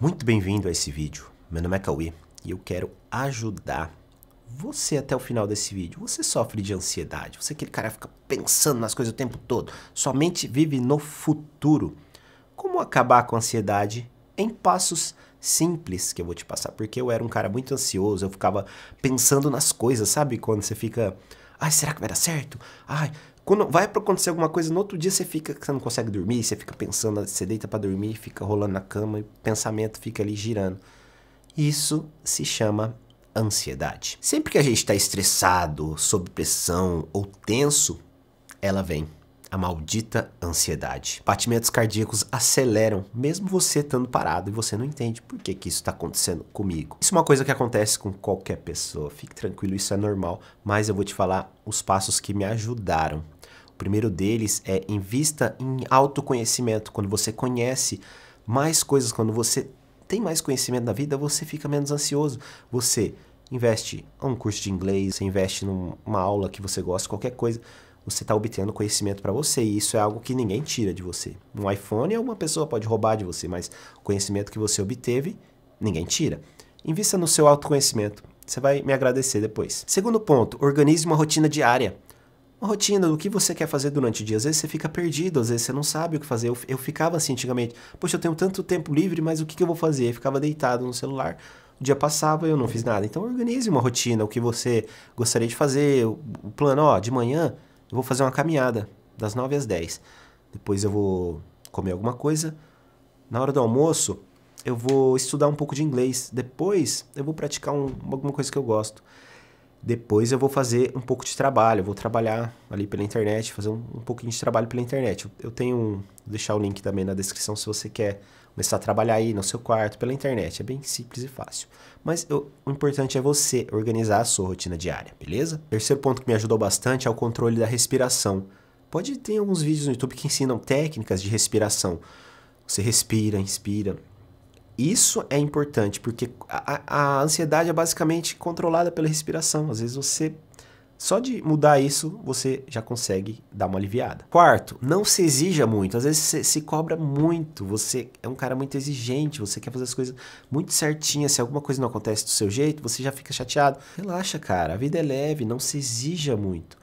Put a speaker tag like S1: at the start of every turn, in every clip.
S1: Muito bem-vindo a esse vídeo. Meu nome é Cauê e eu quero ajudar você até o final desse vídeo. Você sofre de ansiedade, você é aquele cara que fica pensando nas coisas o tempo todo, sua mente vive no futuro. Como acabar com a ansiedade em passos simples que eu vou te passar? Porque eu era um cara muito ansioso, eu ficava pensando nas coisas, sabe? Quando você fica Ai, será que vai dar certo? Ai, quando vai acontecer alguma coisa, no outro dia você fica, você não consegue dormir, você fica pensando, você deita para dormir, fica rolando na cama e o pensamento fica ali girando. Isso se chama ansiedade. Sempre que a gente está estressado, sob pressão ou tenso, ela vem a maldita ansiedade. Batimentos cardíacos aceleram, mesmo você estando parado e você não entende por que, que isso está acontecendo comigo. Isso é uma coisa que acontece com qualquer pessoa, fique tranquilo, isso é normal, mas eu vou te falar os passos que me ajudaram. O primeiro deles é invista em autoconhecimento. Quando você conhece mais coisas, quando você tem mais conhecimento da vida, você fica menos ansioso. Você investe em um curso de inglês, você investe numa aula que você gosta, qualquer coisa você está obtendo conhecimento para você e isso é algo que ninguém tira de você. Um iPhone uma pessoa pode roubar de você, mas o conhecimento que você obteve, ninguém tira. Invista no seu autoconhecimento. Você vai me agradecer depois. Segundo ponto, organize uma rotina diária. Uma rotina do que você quer fazer durante o dia. Às vezes você fica perdido, às vezes você não sabe o que fazer. Eu, eu ficava assim antigamente. Poxa, eu tenho tanto tempo livre, mas o que, que eu vou fazer? Eu ficava deitado no celular. O dia passava e eu não fiz nada. Então organize uma rotina, o que você gostaria de fazer. O plano, ó, de manhã eu vou fazer uma caminhada das 9 às 10. Depois eu vou comer alguma coisa. Na hora do almoço, eu vou estudar um pouco de inglês. Depois, eu vou praticar um, alguma coisa que eu gosto. Depois, eu vou fazer um pouco de trabalho. Eu vou trabalhar ali pela internet, fazer um, um pouquinho de trabalho pela internet. Eu, tenho. vou deixar o link também na descrição se você quer começar a trabalhar aí no seu quarto, pela internet. É bem simples e fácil. Mas eu, o importante é você organizar a sua rotina diária, beleza? Terceiro ponto que me ajudou bastante é o controle da respiração. Pode ter alguns vídeos no YouTube que ensinam técnicas de respiração. Você respira, inspira. Isso é importante porque a, a ansiedade é basicamente controlada pela respiração. Às vezes você só de mudar isso, você já consegue dar uma aliviada. Quarto, não se exija muito. Às vezes você se cobra muito, você é um cara muito exigente, você quer fazer as coisas muito certinhas. Se alguma coisa não acontece do seu jeito, você já fica chateado. Relaxa, cara, a vida é leve, não se exija muito.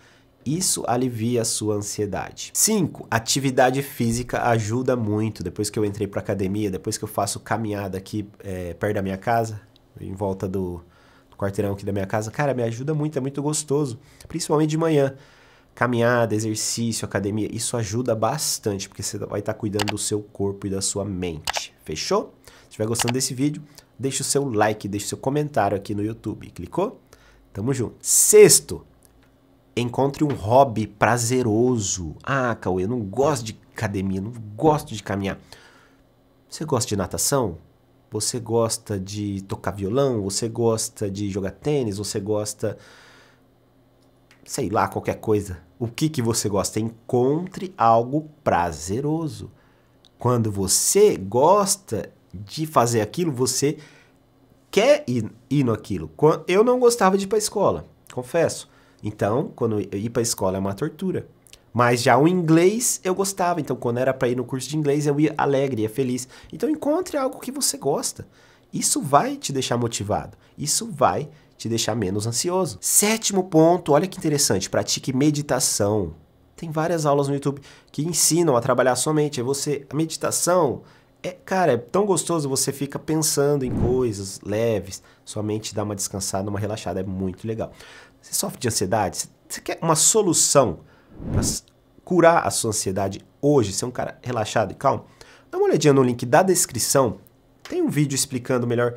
S1: Isso alivia a sua ansiedade. 5. Atividade física ajuda muito. Depois que eu entrei para academia, depois que eu faço caminhada aqui é, perto da minha casa, em volta do, do quarteirão aqui da minha casa, cara, me ajuda muito, é muito gostoso, principalmente de manhã. Caminhada, exercício, academia, isso ajuda bastante, porque você vai estar tá cuidando do seu corpo e da sua mente. Fechou? Se estiver gostando desse vídeo, deixa o seu like, deixa o seu comentário aqui no YouTube. Clicou? Tamo junto. Sexto, encontre um hobby prazeroso. Ah, Cauê, eu não gosto de academia, não gosto de caminhar. Você gosta de natação? Você gosta de tocar violão, você gosta de jogar tênis, você gosta sei lá, qualquer coisa. O que que você gosta? Encontre algo prazeroso. Quando você gosta de fazer aquilo, você quer ir, ir naquilo. Eu não gostava de ir para a escola, confesso. Então, quando ir para a escola é uma tortura. Mas já o inglês eu gostava, então quando era para ir no curso de inglês eu ia alegre, ia feliz. Então encontre algo que você gosta. Isso vai te deixar motivado. Isso vai te deixar menos ansioso. Sétimo ponto, olha que interessante, pratique meditação. Tem várias aulas no YouTube que ensinam a trabalhar sua mente. É você, a meditação é, cara, é tão gostoso, você fica pensando em coisas leves, sua mente dá uma descansada, uma relaxada, é muito legal. Você sofre de ansiedade? Você quer uma solução? para curar a sua ansiedade hoje, ser um cara relaxado e calmo, dá uma olhadinha no link da descrição. Tem um vídeo explicando melhor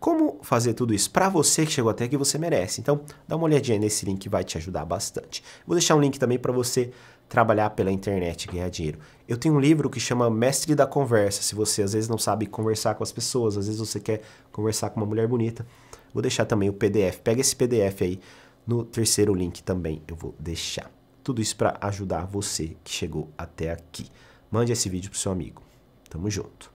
S1: como fazer tudo isso para você que chegou até aqui, você merece. Então, dá uma olhadinha nesse link que vai te ajudar bastante. Vou deixar um link também para você trabalhar pela internet e ganhar dinheiro. Eu tenho um livro que chama Mestre da Conversa. Se você às vezes não sabe conversar com as pessoas, às vezes você quer conversar com uma mulher bonita, vou deixar também o PDF. Pega esse PDF aí no terceiro link também, eu vou deixar. Tudo isso para ajudar você que chegou até aqui. Mande esse vídeo pro seu amigo. Tamo junto.